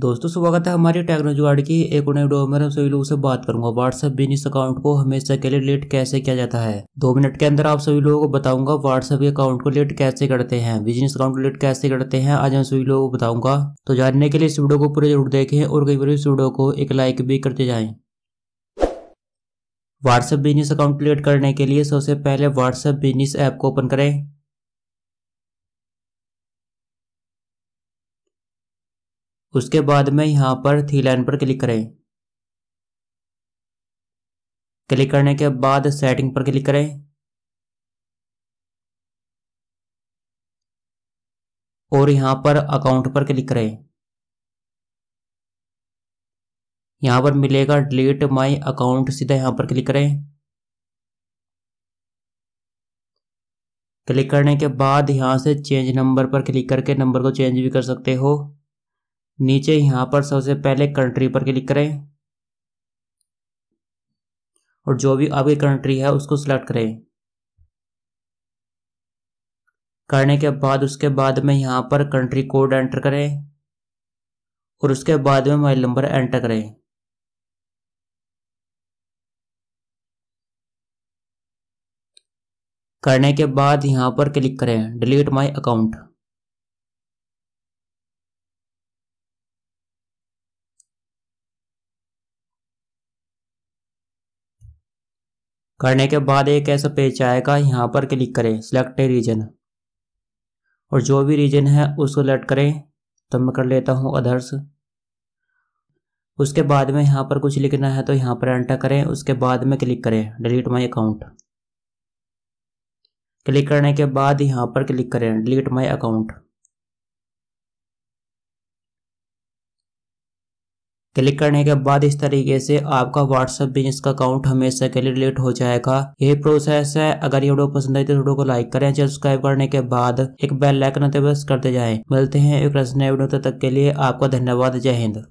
दोस्तों स्वागत है हमारे वार्ड की एक नए वीडियो में सभी लोगों से बात करूंगा व्हाट्सएप बिजनेस अकाउंट को हमेशा के लिए लेट कैसे किया जाता है दो मिनट के अंदर आप सभी लोगों को बताऊंगा व्हाट्सएप के अकाउंट को लेट कैसे करते हैं बिजनेस अकाउंट को लेट कैसे करते हैं आज मैं सभी लोगों को बताऊंगा तो जानने के लिए इस वीडियो को पूरे जरूर देखें और कई बार इस वीडियो को एक लाइक भी करते जाएं व्हाट्सएप बिजनेस अकाउंट क्रिएट करने के लिए सबसे पहले व्हाट्सएप बिजनेस ऐप को ओपन करें उसके बाद में यहाँ पर थ्री लाइन पर क्लिक करें क्लिक करने के बाद सेटिंग पर क्लिक करें और यहाँ पर अकाउंट पर क्लिक करें यहाँ पर मिलेगा डिलीट माय अकाउंट सीधा यहाँ पर क्लिक करें क्लिक करने के बाद यहाँ से चेंज नंबर पर क्लिक करके नंबर को चेंज भी कर सकते हो नीचे यहाँ पर सबसे पहले कंट्री पर क्लिक करें और जो भी आपकी कंट्री है उसको सिलेक्ट करें करने के बाद उसके बाद में यहाँ पर कंट्री कोड एंटर करें और उसके बाद में मोबाइल नंबर एंटर करें करने के बाद यहाँ पर क्लिक करें डिलीट माय अकाउंट करने के बाद एक ऐसा पेज आएगा यहाँ पर क्लिक करें सिलेक्ट रीजन और जो भी रीजन है उसको सेलेक्ट करें तो मैं कर लेता हूँ अदर्स उसके बाद में यहाँ पर कुछ लिखना है तो यहाँ पर एंटर करें उसके बाद में क्लिक करें डिलीट माई अकाउंट क्लिक करने के बाद यहाँ पर क्लिक करें डिलीट माई अकाउंट क्लिक करने के बाद इस तरीके से आपका व्हाट्सअप बिजनेस का अकाउंट हमेशा के लिए रिलेट हो जाएगा यही प्रोसेस है अगर ये वीडियो पसंद आई तो वीडियो को लाइक करें सब्सक्राइब करने के बाद एक बेल लाइकन बस करते जाएं मिलते हैं एक नए वीडियो तक के लिए आपका धन्यवाद जय हिंद